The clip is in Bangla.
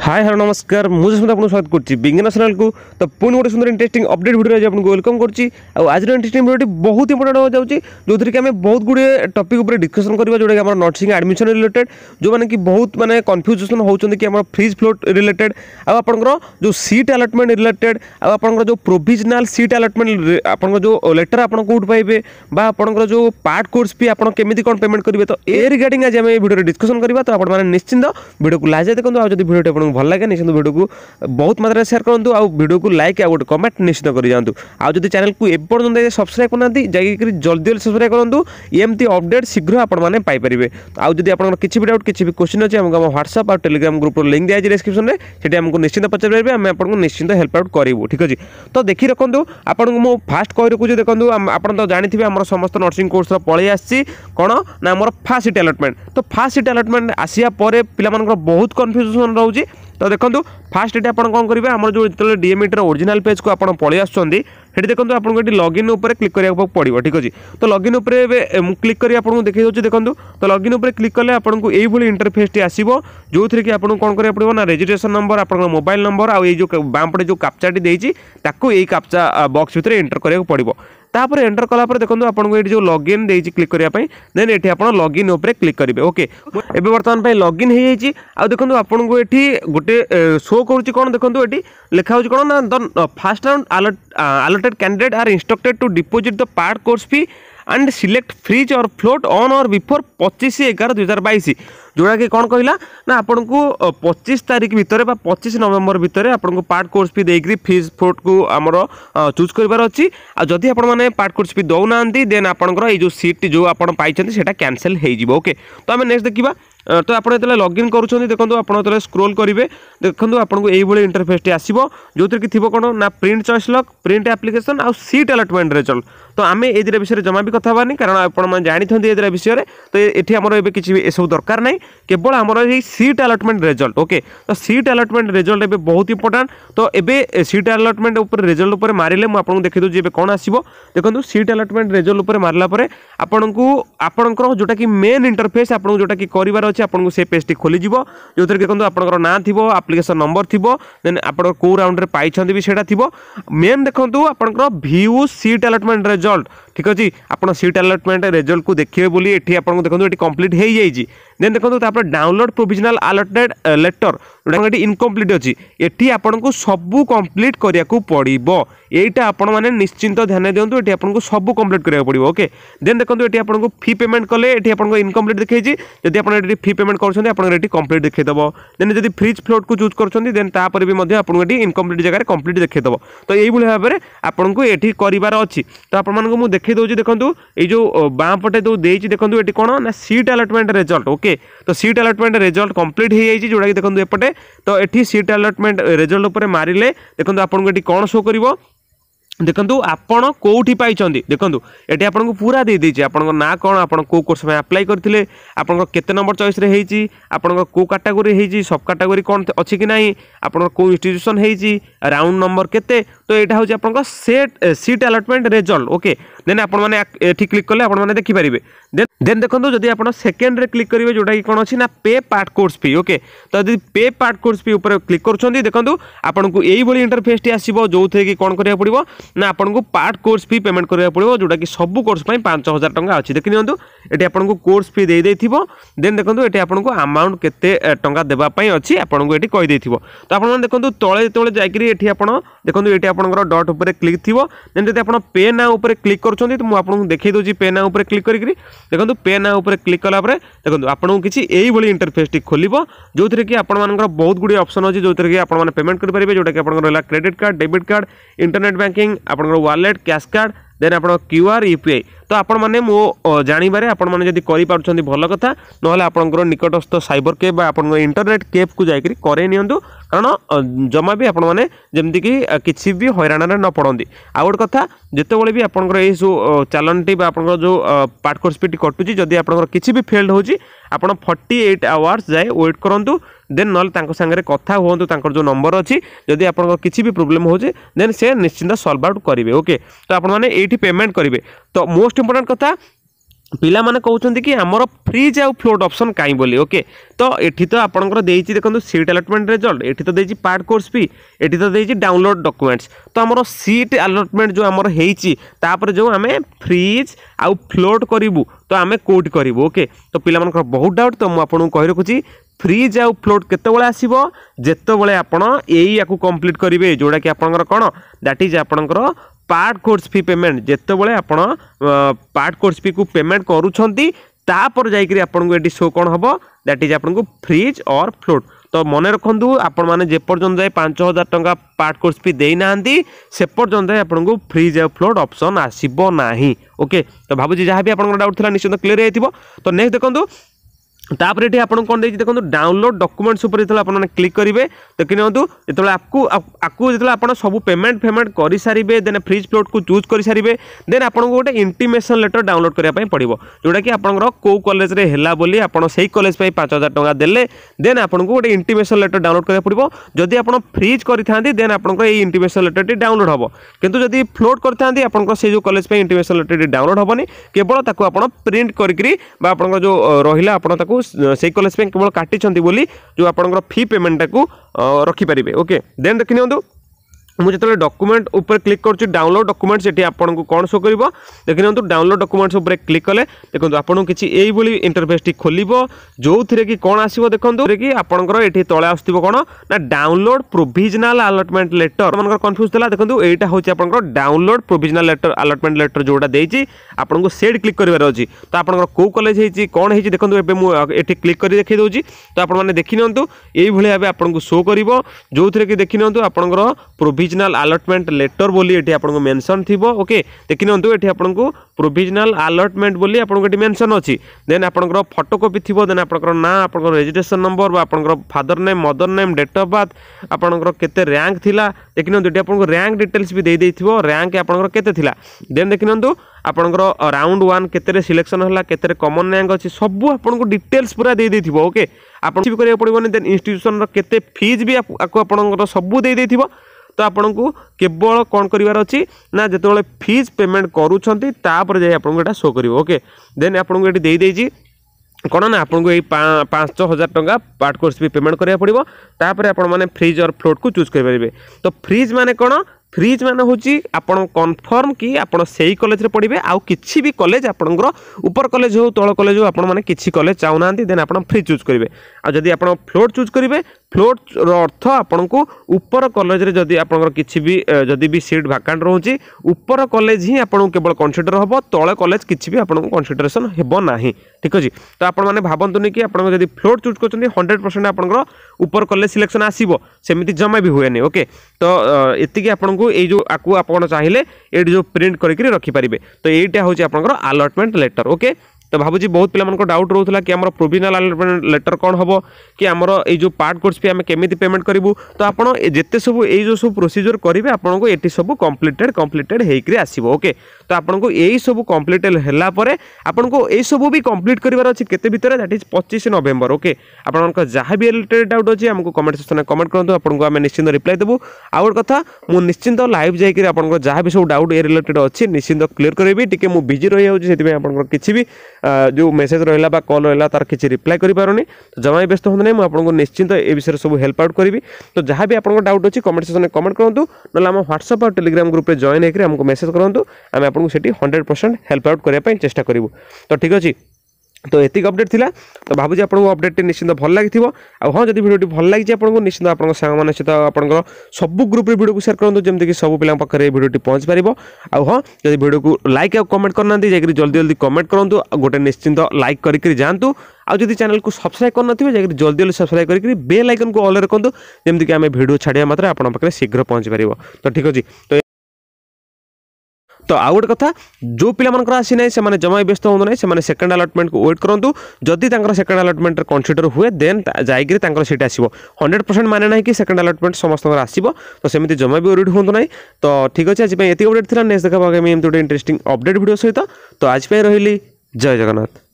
हाय हेलो नमस्कार मुझे आपको स्वागत करज्ञान चैनल को तो पुणी गोटे सुंदर इंटरेस्ट अपडेट भिडियो आज आपको वेलकम करुँ आज इंटरेस्ट भिडियो बहुत इंपोर्टेंट हो जाए जो थी आम बहुत गुड़े टपिक डिस्कसन करवा जोटा कि आम नर्सी आडमिशन रिलेटेड जो मैंने कि बहुत मैंने कन्फ्यूजन होती कि आम फ्रिज फ्लोट रिलेटेड आपंकर जो सीट आलटमेंट रिलेटेड आपंकर जो प्रोजनाल सीट आलटमेंट आप जो लेटर आपठ पाइबे आपंकर जो पार्ट कोर्स भी आप कमी कौन पेमेंट करेंगे तो ए रिगार्ड आज भिडियो डिस्कसन करवा तो आप निश्चिंत भिडियो को लाइज देखते आज भिडियो ଆପଣଙ୍କୁ ଭଲ ଲାଗେ ନିଶ୍ଚିନ୍ତ ଭିଡ଼ିଓକୁ ବହୁତ ମାତ୍ରାରେ ସେୟାର କରନ୍ତୁ ଆଉ ଭିଡ଼ିଓକୁ ଲାଇକ୍ ଆଉ ଗୋଟେ କମେଣ୍ଟ ନିଶ୍ଚିତ କରିଯାଆନ୍ତୁ ଆଉ ଯଦି ଚ୍ୟାନେଲକୁ ଏପର୍ଯ୍ୟନ୍ତ ସବସ୍କ୍ରାଇବ୍ କରୁନାହାନ୍ତି ଯାଇକି ଜଲ୍ଦି ଜଲ୍ଦି ସବସ୍କ୍ରାଇବ୍ କରନ୍ତୁ ଏମିତି ଅପଡ଼େଟ୍ ଶୀଘ୍ର ଆପଣମାନେ ପାଇପାରିବେ ଆଉ ଯଦି ଆପଣଙ୍କର କିଛି ବି ଡାଉଟ୍ କିଛି ବି କୋଶ୍ଚିନ୍ ଅଛି ଆମକୁ ଆମ ହ୍ୱାଟ୍ସଆପ୍ ଆଉ ଟେଲିଗ୍ରାମ ଗ୍ରୁପ୍ର ଲିଙ୍କ୍ ଦିଆଯାଇଛି ଡିସ୍କ୍ରିପସନ୍ରେ ସେଠି ଆମକୁ ନିଶ୍ଚିନ୍ତ ପଚାରିପାରିବେ ଆମେ ଆପଣଙ୍କୁ ନିଶ୍ଚିନ୍ତ ହେଲ୍ପ ଆଉଟ୍ କରିବୁ ଠିକ୍ ଅଛି ତ ଦେଖି ରଖନ୍ତୁ ଆପଣଙ୍କୁ ମୁଁ ଫାଷ୍ଟ କହି ରଖୁଛି ଦେଖନ୍ତୁ ଆପଣ ତ ଜାଣିଥିବେ ଆମର ସମସ୍ତ ନର୍ସିଂ କୋର୍ସର ପଳେଇ ଆସିଛି କ'ଣ ନା ଆମର ଫାଷ୍ଟ ସିଟ୍ ଆଲଟମେଣ୍ଟ ତ ଫାଷ୍ଟ ସିଟ୍ ଆଲଟମେଣ୍ଟ ଆସିବା ପରେ ପିଲାମାନଙ୍କର ବହୁତ କନଫ୍ୟୁଜନ୍ ରହୁଛି তো দেখুন ফার্স্ট এটি আপনার কম করবে আমার যে যেত ডিএমইটির ওরিজিনাল পেজকে আপনার পড়ে আসছেন সেটি দেখুন আপনার এটি লগইন উপরে ক্লিক করা পড়ব ঠিক আছে তো লগইন উপরে এবে ক্লিক করে আপনার দেখে দেছি দেখুন তো লগইন উপরে ক্লিক কলে আপনার এইভাবে ইন্টরফেসটি আসব যে কি আপনার কম করা পড়ব না রেজিষ্ট্রেসন নম্বর আপনার মোবাইল নম্বর আই যে বামপটে যে কাপচাটি দিয়েছি তাকে এই কাপচা বক্স ভিতরে এন্টর করা পড়ব ତାପରେ ଏଣ୍ଟର କଲା ପରେ ଦେଖନ୍ତୁ ଆପଣଙ୍କୁ ଏଠି ଯେଉଁ ଲଗ୍ଇନ୍ ଦେଇଛି କ୍ଲିକ୍ କରିବା ପାଇଁ ଦେନ୍ ଏଠି ଆପଣ ଲଗ୍ଇନ୍ ଉପରେ କ୍ଲିକ୍ କରିବେ ଓକେ ଏବେ ବର୍ତ୍ତମାନ ପାଇଁ ଲଗ୍ଇନ୍ ହେଇଯାଇଛି ଆଉ ଦେଖନ୍ତୁ ଆପଣଙ୍କୁ ଏଠି ଗୋଟେ ଶୋ କରୁଛି କ'ଣ ଦେଖନ୍ତୁ ଏଠି ଲେଖା ହେଉଛି କ'ଣ ନା the first round allotted candidate are instructed to deposit the part course fee and select freeze or float on or before ପଚିଶ ଏଗାର ଦୁଇ ହଜାର ବାଇଶ ଯେଉଁଟାକି କ'ଣ କହିଲା ନା ଆପଣଙ୍କୁ ପଚିଶ ତାରିଖ ଭିତରେ ବା ପଚିଶ ନଭେମ୍ବର ଭିତରେ ଆପଣଙ୍କୁ ପାର୍ଟ କୋର୍ସ ଫି ଦେଇକରି ଫିଜ୍ ଫ୍ଲୋଟ୍କୁ ଆମର ଚୁଜ୍ କରିବାର ଅଛି ଆଉ ଯଦି ଆପଣମାନେ ପାର୍ଟ କୋର୍ସ ଫି ଦେଉନାହାନ୍ତି ଦେନ୍ ଆପଣଙ୍କର ଏଇ ଯେଉଁ ସିଟ୍ଟି ଯେଉଁ ଆପଣ ପାଇଛନ୍ତି ସେଇଟା କ୍ୟାନସଲ୍ ହେଇଯିବ ଓକେ ତ ଆମେ ନେକ୍ସଟ ଦେଖିବା ତ ଆପଣ ଯେତେବେଳେ ଲଗ୍ଇନ୍ କରୁଛନ୍ତି ଦେଖନ୍ତୁ ଆପଣ ଯେତେବେଳେ ସ୍କ୍ରୋଲ୍ କରିବେ ଦେଖନ୍ତୁ ଆପଣଙ୍କୁ ଏଇଭଳି ଇଣ୍ଟରଫେସ୍ଟି ଆସିବ ଯେଉଁଥିରେ କି ଥିବ କ'ଣ ନା print choice lock print application ଆଉ ସିଟ୍ ଆଲଟମେଣ୍ଟ ରେଜଲ୍ଟ তো ଆମେ ଏ ଦୁଇଟା ବିଷୟରେ ଜମା ବି କଥା ହେବାନି କାରଣ ଆପଣମାନେ ଜାଣିଛନ୍ତି ଏ ଦୁଇଟା ବିଷୟରେ ତ ଏଠି ଆମର ଏବେ କିଛି ଏସବୁ ଦରକାର ନାହିଁ କେବଳ ଆମର ଏଇ ସିଟ୍ ଆଲଟମେଣ୍ଟ ରେଜଲ୍ଟ ଓକେ ତ ସିଟ୍ ଆଲଟମେଣ୍ଟ ରେଜଲ୍ଟ ଏବେ ବହୁତ ଇମ୍ପୋର୍ଟାଣ୍ଟ ତ ଏବେ ସିଟ୍ ଆଲଟମେଣ୍ଟ ଉପରେ ରେଜଲ୍ଟ ଉପରେ ମାରିଲେ ମୁଁ ଆପଣଙ୍କୁ ଦେଖିଦେଉଛି ଏବେ କ'ଣ ଆସିବ ଦେଖନ୍ତୁ ସିଟ୍ ଆଲଟମେଣ୍ଟ ରେଜଲ୍ଟ ଉପରେ ମାରିଲା ପରେ ଆପଣଙ୍କୁ ଆପଣଙ୍କର ଯେଉଁଟାକି ମେନ୍ ଇଣ୍ଟରଫେସ୍ ଆପଣଙ୍କୁ ଯେଉଁଟାକି କରିବାର ଅଛି ଆପଣଙ୍କୁ ସେ ପେଜ୍ଟି ଖୋଲିଯିବ ଯେଉଁଥିରେ ଦେଖନ୍ତୁ ଆପଣଙ୍କର ନାଁ ଥିବ ଆପ୍ଲିକେସନ୍ ନମ୍ବର ଥିବ ଦେନ୍ ଆପଣଙ୍କର କେଉଁ ରାଉଣ୍ଡରେ ପାଇଛନ୍ତି ବି ସେଇଟା ଥିବ ମେନ୍ ଦେଖନ୍ତୁ ଆପଣଙ୍କର view seat allotment result result ঠিক আছে আপনার সিট আলটমেন্ট রেজল্টকে দেখবে বলে এটি আপনার দেখুন এটি কমপ্লিট হয়ে যাই ଦେନ୍ ଦେଖନ୍ତୁ ତାପରେ ଡାଉନଲୋଡ଼ ପ୍ରୋଭିଜନାଲ୍ ଆଲଟେଡ଼ ଲେଟର ଯେଉଁଟାକି ଏଠି ଇନକମ୍ପ୍ଲିଟ୍ ଅଛି ଏଠି ଆପଣଙ୍କୁ ସବୁ କମ୍ପ୍ଲିଟ୍ କରିବାକୁ ପଡ଼ିବ ଏଇଟା ଆପଣମାନେ ନିଶ୍ଚିନ୍ତ ଧ୍ୟାନ ଦିଅନ୍ତୁ ଏଠି ଆପଣଙ୍କୁ ସବୁ କମ୍ପ୍ଲିଟ୍ କରିବାକୁ ପଡ଼ିବ ଓକେ ଦେନ୍ ଦେଖନ୍ତୁ ଏଠି ଆପଣଙ୍କୁ ଫି ପେମେଣ୍ଟ କଲେ ଏଠି ଆପଣଙ୍କ ଇନକମ୍ପ୍ଲିଟ୍ ଦେଖେଇଛି ଯଦି ଆପଣ ଏଠି ଫି ପେମେଣ୍ଟ କରୁଛନ୍ତି ଆପଣଙ୍କର ଏଠି କମ୍ପ୍ଲିଟ୍ ଦେଖେଇଦେବ ଦେନ୍ ଯଦି ଫ୍ରିଜ୍ ଫ୍ଲୋଟ୍କୁ ଚୁଜ୍ କରୁଛନ୍ତି ଦେନ୍ ତାପରେ ବି ମଧ୍ୟ ଆପଣଙ୍କୁ ଏଠି ଇନକମ୍ପ୍ଲିଟ୍ ଜାଗାରେ କମ୍ପ୍ଲିଟ୍ ଦେଖେଇଦେବ ତ ଏଇଭଳି ଭାବରେ ଆପଣଙ୍କୁ ଏଠି କରିବାର ଅଛି ତ ଆପଣମାନଙ୍କୁ ମୁଁ ଦେଖେଇ ଦେଉଛି ଦେଖନ୍ତୁ ଏଇ ଯେଉଁ ବାଁ ପଟେ ଯେଉଁ ଦେଇଛି ଦେଖନ୍ତୁ ଏଠି କ'ଣ ନା seat allotment result okay okay তো সিট আলটমেন্ট রেজল্ট কমপ্লিট হয়েযাই যেটা কি দেখুন এপটে তো এটি সিট আলটমেন্ট রেজল্ট উপরে মারিলে দেখুন আপনার এটি কোণ শো করব দেখুন আপন কোটি পাই দেখুন এটি আপনার পুরা দিয়ে দিয়েছে আপনার না কোণ আপনার কেউ কোর্স আপ্লাই করে আপনার কেতে নম্বর চয়েসে হয়েছি আপনার কেউ ক্যাটাগোরি হয়েছি সব ক্যাটাগোরি কোণ অছি কি না আপনার কেউ ইনস্টিট্যুশন হয়েছি রাউন্ড নম্বর কেতে তো এটা হচ্ছে আপনার set seat allotment result okay then আপনার এটি ক্লিক কলে আপনার মানে দেখিপারে দেন দেন দেখুন যদি আপনার সেকেন্ডরে ক্লিক করবে যেটা কি কোণ অছি না pay part course fee okay তো যদি পে পার্ট কোর্স ফি উপরে ক্লিক করছেন দেখুন আপনার এইভাবে ইন্টরফেসটি আসব যে কি কোণ করা পড়ব না আপনার পার্ট কোর্স ফি পেমেন্ট করা পড়ব যেটা কি সবু কোর্স পাঁচ হাজার টাকা অনেক দেখি নিউ এটি আপনার কোর্স ফি দিয়ে দেন দেখুন এটি আপনার আমাউন্ট কেতে টাকা দেওয়া অনেক এটি কই দিয়ে তো আপনার দেখুন তলে যেত যাই এটি আপনার দেখুন এটি আপনার ডট উপরে ক্লিক থাকবে দেন যদি আপনার পে না উপরে ক্লিক করছেন তো আপনার দেখাই দেছি পে না উপরে ক্লিক করি দেখুন পে না উপরে ক্লিক কলাপরে দেখুন আপনার কিছু এইভাবে ইন্টরফেসটি খোলব যেতে কি আপনার বহুত গুড়ি অপসন অনেক যেতে কি আপনার পেমেন্ট করে পারবে যেটা কি আপনার রা credit card debit card internet banking আপনার ওয়ালেট ক্যাশ কার্ড দেন আপনার কিউআর ইউপিআই ତ ଆପଣମାନେ ମୋ ଜାଣିବାରେ ଆପଣମାନେ ଯଦି କରିପାରୁଛନ୍ତି ଭଲ କଥା ନହେଲେ ଆପଣଙ୍କର ନିକଟସ୍ଥ ସାଇବର କେବ୍ ବା ଆପଣଙ୍କ ଇଣ୍ଟରନେଟ୍ କେବ୍କୁ ଯାଇକରି କରେଇ ନିଅନ୍ତୁ କାରଣ ଜମା ବି ଆପଣମାନେ ଯେମିତିକି କିଛି ବି ହଇରାଣରେ ନ ପଡ଼ନ୍ତି ଆଉ ଗୋଟେ କଥା ଯେତେବେଳେ ବି ଆପଣଙ୍କର ଏଇ ସବୁ ଚାଲନଟି ବା ଆପଣଙ୍କର ଯେଉଁ ପାର୍ଟ କୋର୍ସ ପିଟି କଟୁଛି ଯଦି ଆପଣଙ୍କର କିଛି ବି ଫେଲ୍ଡ ହେଉଛି ଆପଣ ଫର୍ଟି ଏଇଟ୍ ଆୱାର୍ସ ଯାଏ ୱେଟ୍ କରନ୍ତୁ ଦେନ୍ ନହେଲେ ତାଙ୍କ ସାଙ୍ଗରେ କଥା ହୁଅନ୍ତୁ ତାଙ୍କର ଯେଉଁ ନମ୍ବର ଅଛି ଯଦି ଆପଣଙ୍କର କିଛି ବି ପ୍ରୋବ୍ଲେମ୍ ହେଉଛି ଦେନ୍ ସେ ନିଶ୍ଚିନ୍ତ ସଲ୍ଭ ଆଉଟ୍ କରିବେ ଓକେ ତ ଆପଣମାନେ ଏଇଠି ପେମେଣ୍ଟ କରିବେ ତ ମୋଷ୍ଟ मोस्ट इंपोर्टां कथा ପିଲାମାନେ କହୁଛନ୍ତି କି ଆମର ଫ୍ରିଜ୍ ଆଉ ଫ୍ଲୋଟ୍ ଅପସନ୍ କାହିଁ ବୋଲି ଓକେ ତ ଏଠି ତ ଆପଣଙ୍କର ଦେଇଛି ଦେଖନ୍ତୁ ସିଟ୍ ଆଲଟମେଣ୍ଟ ରେଜଲ୍ଟ ଏଠି ତ ଦେଇଛି ପାର୍ଟ କୋର୍ସ ଫି ଏଠି ତ ଦେଇଛି ଡାଉନଲୋଡ଼ ଡକ୍ୟୁମେଣ୍ଟସ୍ ତ ଆମର ସିଟ୍ ଆଲଟମେଣ୍ଟ ଯେଉଁ ଆମର ହେଇଛି ତାପରେ ଯେଉଁ ଆମେ ଫ୍ରିଜ୍ ଆଉ ଫ୍ଲୋଟ୍ କରିବୁ ତ ଆମେ କେଉଁଠି କରିବୁ ଓକେ ତ ପିଲାମାନଙ୍କର ବହୁତ ଡାଉଟ୍ ତ ମୁଁ ଆପଣଙ୍କୁ କହି ରଖୁଛି ଫ୍ରିଜ୍ ଆଉ ଫ୍ଲୋଟ୍ କେତେବେଳେ ଆସିବ ଯେତେବେଳେ ଆପଣ ଏଇଆକୁ କମ୍ପ୍ଲିଟ୍ କରିବେ ଯେଉଁଟାକି ଆପଣଙ୍କର କ'ଣ ଦ୍ୟାଟ୍ ଇଜ୍ ଆପଣଙ୍କର ପାର୍ଟ କୋର୍ସ ଫି ପେମେଣ୍ଟ ଯେତେବେଳେ ଆପଣ ପାର୍ଟ କୋର୍ସ ଫିକୁ ପେମେଣ୍ଟ କରୁଛନ୍ତି ତାପରେ ଯାଇକରି ଆପଣଙ୍କୁ ଏଠି ଶୋ କ'ଣ ହେବ ଦ୍ୟାଟ୍ ଇଜ୍ ଆପଣଙ୍କୁ ଫ୍ରିଜ୍ ଅର୍ ଫ୍ଲୋଟ୍ ତ ମନେ ରଖନ୍ତୁ ଆପଣମାନେ ଯେପର୍ଯ୍ୟନ୍ତ ଯାଏ ପାଞ୍ଚ ହଜାର ଟଙ୍କା ପାର୍ଟ କୋର୍ସ ଫି ଦେଇନାହାନ୍ତି ସେପର୍ଯ୍ୟନ୍ତ ଯାଏ ଆପଣଙ୍କୁ ଫ୍ରିଜ୍ ଆଉ ଫ୍ଲୋଟ୍ ଅପସନ୍ ଆସିବ ନାହିଁ ଓକେ ତ ଭାବୁଛି ଯାହା ବି ଆପଣଙ୍କର ଡାଉଟ୍ ଥିଲା ନିଶ୍ଚିନ୍ତ କ୍ଲିୟର୍ ହେଇଥିବ ତ ନେକ୍ସଟ ଦେଖନ୍ତୁ তাপরে এটি আপনার কোণ দিয়েছি দেখুন ডাউনলোড ডকুমেন্টস উপরে যেত আপনার ক্লিক করবে দেখি নিহতু যেত আকু যেত আপনার সব পেমেন্ট ফেমেন্ট করে সারিবে দেন ফ্রিজ ফ্লোটকু চুজ করে সারিবে দেন আপনার গোটে ইন্টিমেসন লেটর ডাউনলোড করা পড়ব যেটা কি আপনার কেউ কলেজে হেলা বলে আপনার সেই কলেজ পাই পাঁচ হাজার টাকা দেলে দেন আপনার গোটে ইন্টিমেসন লেটর ডাউনলোড করা পড়ব যদি আপনার ফ্রিজ করে থাকে দেন আপনার এই ইন্টিমেসন লেটরটি ডাউনলোড হব কিন্তু যদি ফ্লোট করে থাকে আপনার সেই যে কলেজ পাই ইন্টিমেসন লেটরটি ডাউনলোড হবনি কেবল তাকে আপনার প্রিন্ট করি বা আপনার যে রহিলা আপনার তাকে से कलेज केवल काटिंट जो आप फी पेमेंटा को रखिपारे ओके देन देखनी ମୁଁ ଯେତେବେଳେ ଡକୁମେଣ୍ଟ ଉପରେ କ୍ଲିକ୍ କରୁଛି ଡାଉନଲୋଡ଼ ଡକୁମେଣ୍ଟ ସେଠି ଆପଣଙ୍କୁ କ'ଣ ଶୋ କରିବ ଦେଖିନିଅନ୍ତୁ ଡାଉନଲୋଡ଼ ଡକୁମେଣ୍ଟସ୍ ଉପରେ କ୍ଲିକ୍ କଲେ ଦେଖନ୍ତୁ ଆପଣଙ୍କୁ କିଛି ଏଇଭଳି ଇଣ୍ଟରଫେସ୍ଟି ଖୋଲିବ ଯେଉଁଥିରେ କି କ'ଣ ଆସିବ ଦେଖନ୍ତୁ କି ଆପଣଙ୍କର ଏଠି ତଳେ ଆସୁଥିବ କ'ଣ ନା ଡାଉନଲୋଡ଼ ପ୍ରୋଭିଜନାଲ ଆଲଟମେଣ୍ଟ ଲେଟର ଆପଣଙ୍କର କନଫ୍ୟୁଜ୍ ଥିଲା ଦେଖନ୍ତୁ ଏଇଟା ହେଉଛି ଆପଣଙ୍କର download provisional letter allotment letter ଯେଉଁଟା ଦେଇଛି ଆପଣଙ୍କୁ ସେଟ୍ କ୍ଲିକ୍ କରିବାର ଅଛି ତ ଆପଣଙ୍କର କେଉଁ କଲେଜ ହେଇଛି କ'ଣ ହେଇଛି ଦେଖନ୍ତୁ ଏବେ ମୁଁ ଏଠି କ୍ଲିକ୍ କରି ଦେଖାଇ ଦେଉଛି ତ ଆପଣମାନେ ଦେଖିନିଅନ୍ତୁ ଏଇଭଳି ଭାବେ ଆପଣଙ୍କୁ ଶୋ କରିବ ଯେଉଁଥିରେ କି ଦେଖିନିଅନ୍ତୁ ଆପଣଙ୍କର ପ୍ରୋଭିଜ ପ୍ରୋଭିଜନାଲ୍ ଆଲଟମେଣ୍ଟ ଲେଟର ବୋଲି ଏଠି ଆପଣଙ୍କୁ ମେନସନ୍ ଥିବ ଓକେ ଦେଖିନିଅନ୍ତୁ ଏଠି ଆପଣଙ୍କୁ ପ୍ରୋଭିଜନାଲ୍ ଆଲଟମେଣ୍ଟ ବୋଲି ଆପଣଙ୍କୁ ଏଠି ମେନସନ୍ ଅଛି ଦେନ୍ ଆପଣଙ୍କର ଫଟୋକପି ଥିବ ଦେନ୍ ଆପଣଙ୍କର ନାଁ ଆପଣଙ୍କର ରେଜିଷ୍ଟ୍ରେସନ୍ ନମ୍ବର ବା ଆପଣଙ୍କର father name mother name date of birth ଆପଣଙ୍କର କେତେ ର୍ୟାଙ୍କ ଥିଲା ଦେଖିନିଅନ୍ତୁ ଏଠି ଆପଣଙ୍କୁ ର୍ୟାଙ୍କ ଡିଟେଲ୍ସ ବି ଦେଇଦେଇଥିବ ର୍ୟାଙ୍କ ଆପଣଙ୍କର କେତେ ଥିଲା ଦେନ୍ ଦେଖିନିଅନ୍ତୁ ଆପଣଙ୍କର ରାଉଣ୍ଡ ୱାନ୍ କେତେରେ ସିଲେକ୍ସନ୍ ହେଲା କେତେରେ କମନ୍ ର୍ୟାଙ୍କ ଅଛି ସବୁ ଆପଣଙ୍କୁ ଡିଟେଲ୍ସ ପୁରା ଦେଇଦେଇଥିବ ଓକେ ଆପଣ ବି କରିବାକୁ ପଡ଼ିବନି ଦେନ୍ ଇନଷ୍ଟିଚ୍ୟୁସନ୍ର କେତେ ଫିଜ୍ ବି ଆକୁ ଆପଣଙ୍କର ସବୁ ଦେଇଦେଇଥିବ ତ ଆପଣଙ୍କୁ କେବଳ କ'ଣ କରିବାର ଅଛି ନା ଯେତେବେଳେ ଫିଜ୍ ପେମେଣ୍ଟ କରୁଛନ୍ତି ତାପରେ ଯାଇ ଆପଣଙ୍କୁ ଏଇଟା ଶୋ କରିବ ଓକେ ଦେନ୍ ଆପଣଙ୍କୁ ଏଠି ଦେଇଦେଇଛି କ'ଣ ନା ଆପଣଙ୍କୁ ଏଇ ପାଞ୍ଚ ହଜାର ଟଙ୍କା ପାର୍ଟ କୋର୍ସ ବି ପେମେଣ୍ଟ କରିବାକୁ ପଡ଼ିବ ତାପରେ ଆପଣମାନେ ଫ୍ରିଜ୍ ଅର୍ ଫ୍ଲୋଟ୍କୁ ଚୁଜ୍ କରିପାରିବେ ତ ଫ୍ରିଜ୍ ମାନେ କ'ଣ ଫ୍ରିଜ୍ ମାନେ ହେଉଛି ଆପଣ କନଫର୍ମ କି ଆପଣ ସେଇ କଲେଜରେ ପଢ଼ିବେ ଆଉ କିଛି ବି କଲେଜ ଆପଣଙ୍କର ଉପର କଲେଜ ହେଉ ତଳ କଲେଜ ହେଉ ଆପଣମାନେ କିଛି କଲେଜ ଚାହୁଁନାହାନ୍ତି ଦେନ୍ ଆପଣ ଫ୍ରିଜ୍ ଚୁଜ୍ କରିବେ ଆଉ ଯଦି ଆପଣ ଫ୍ଲୋଟ୍ ଚୁଜ୍ କରିବେ ଫ୍ଲୋଟ୍ର ଅର୍ଥ ଆପଣଙ୍କୁ ଉପର କଲେଜରେ ଯଦି ଆପଣଙ୍କର କିଛି ବି ଯଦି ବି ସିଟ୍ ଭାକାଣ୍ଟ ରହୁଛି ଉପର କଲେଜ ହିଁ ଆପଣଙ୍କୁ କେବଳ କନସିଡର ହେବ ତଳ କଲେଜ କିଛି ବି ଆପଣଙ୍କୁ କନସିଡରେସନ୍ ହେବ ନାହିଁ ଠିକ୍ ଅଛି ତ ଆପଣମାନେ ଭାବନ୍ତୁନି କି ଆପଣଙ୍କ ଯଦି ଫ୍ଲୋଟ୍ ଚୁଜ୍ କରୁଛନ୍ତି ହଣ୍ଡ୍ରେଡ଼ ପରସେଣ୍ଟ ଆପଣଙ୍କର ଉପର କଲେଜ ସିଲେକ୍ସନ୍ ଆସିବ ସେମିତି ଜମା ବି ହୁଏନି ଓକେ ତ ଏତିକି ଆପଣଙ୍କୁ ଏଇ ଯେଉଁ ଆକୁ ଆପଣ ଚାହିଁଲେ ଏଇଠି ଯେଉଁ ପ୍ରିଣ୍ଟ କରିକି ରଖିପାରିବେ ତ ଏଇଟା ହେଉଛି ଆପଣଙ୍କର ଆଲଟମେଣ୍ଟ ଲେଟର ଓକେ তো ভাবুছি বহুত পিলামানক ডাউট রহুলা কি আমার প্রোভিনাল লেটর কোণ হব কি আমার এই যে পার্ট কোর্স ফি আমি কেমিতি পেমেন্ট করবু তো আপনার যেতে সবু এই যে সব প্রোসিজর করবে আপনার এটি সব কমপ্লিটেড কমপ্লিটেড হয়েকি আসব ওকে তো আপনার এই সব কমপ্লিটেড হেলা পরে আপনার এই সব বি কমপ্লিট করবার অনেক কেতে ভিতরে দ্যাট ইজ পঁচিশ নভেম্বর ওকে আপনার যা বি রিলেটেড ডাউট অছে আমি কমেন্ট সেকশনে কমেন্ট করতে আপনার আমি নিশ্চিন্ত রিপ্লাই দেবু আউ গোটে কথা মু নিশ্চিন্ত লাইভ যাই আপনার যা বি সব ডাউট এ রিলেটেড অছি নিশ্চিন্ত ক্লিয়ার করবি টিকি মু বিজি রয়ে যাচ্ছি সেই আপনার কিছু বি ଯେଉଁ ମେସେଜ୍ ରହିଲା ବା କଲ୍ ରହିଲା ତାର କିଛି ରିପ୍ଲାଏ କରିପାରୁନି ତ ଜମା ବ୍ୟସ୍ତ ହୁଅନ୍ତୁ ନାହିଁ ମୁଁ ଆପଣଙ୍କୁ ନିଶ୍ଚିନ୍ତ ଏ ବିଷୟରେ ସବୁ ହେଲ୍ପ ଆଉଟ୍ କରିବି ତ ଯାହା ବି ଆପଣଙ୍କ ଡାଉଟ୍ ଅଛି କମେଣ୍ଟ ସେକ୍ସନ୍ରେ କମେଣ୍ଟ କରନ୍ତୁ ନହେଲେ ଆମ ହ୍ୱାଟ୍ସଆପ୍ ଆଉ ଟେଲିଗ୍ରାମ୍ ଗ୍ରୁପ୍ରେ ଜଏନ୍ ହେଇକି ଆମକୁ ମେସେଜ୍ କରନ୍ତୁ ଆମେ ଆପଣଙ୍କୁ ସେଠି ହଣ୍ଡ୍ରେଡ଼୍ ପରସେଣ୍ଟ ହେଲ୍ପ ଆଉଟ୍ କରିବା ପାଇଁ ଚେଷ୍ଟା କରିବୁ ତ ଠିକ୍ ଅଛି তো এতিক অপডেট লা তো ভাবুছি আপনার অপডেটটি নিশ্চিত ভাল লাগি আউ হ্যাঁ যদি ভিডিওটি ভাল লাগছে আপনার নিশ্চিত আপনার সাংমানের সহ আপনার সবু গ্রুপে ভিডিওকে সেয়ার করুন যেমন কি সবু পিলা পাখে এই ভিডিওটি পৌঁছি পাব আউ হ্যাঁ যদি ভিডিওকে লাইক আউ কমেন্ট করনা যাই জলদি জলদি কমেন্ট করতু গোটে নিশ্চিত লাইক করি যাতে আউ যদি চ্যানেলকে সবসক্রাইব করনথিবে যাই জলদি জলদি সবসক্রাইব করি বেল আইকনকে অল রাখুন যেমন কি আমি ভিডিও ছাড়া মাত্র আপনার পাখে শীঘ্র পৌঁছি পাব তো ঠিক আছে তো তো আউ গোটে কথা ଯେଉଁ ପିଲାମାନଙ୍କର ଆସିନାହିଁ ସେମାନେ ଜମା ବ୍ୟସ୍ତ ହୁଅନ୍ତୁ ନାହିଁ ସେମାନେ ସେକେଣ୍ଡ ଆଲଟମେଣ୍ଟକୁ ୱେଟ୍ କରନ୍ତୁ ଯଦି ତାଙ୍କର ସେକେଣ୍ଡ ଆଲଟମେଣ୍ଟରେ କନସିଡର ହୁଏ ଦେନ୍ ଯାଇକିରି ତାଙ୍କର ସିଟ୍ ଆସିବ ହଣ୍ଡ୍ରେଡ଼ ପରସେଣ୍ଟ ମାନେ ନାହିଁ କି ସେକେଣ୍ଡ ଆଲଟମେଣ୍ଟ ସମସ୍ତଙ୍କର ଆସିବ ତ ସେମିତି ଜମା ବି ଓରିଡ଼ି ହୁଅନ୍ତୁ ନାହିଁ ତ ଠିକ୍ ଅଛି ଆଜି ପାଇଁ ଏତିକି ଅପଡ଼େଟ୍ ଥିଲା ନେକ୍ସଟ ଦେଖା ଆଗାମୀ ଏମିତି ଗୋଟେ ଇଣ୍ଟରେଷ୍ଟିଂ ଅପଡ଼େଟ୍ ଭିଡ଼ିଓ ସହିତ ତ ଆଜି ପାଇଁ ରହିଲି ଜୟ ଜଗନ୍ନାଥ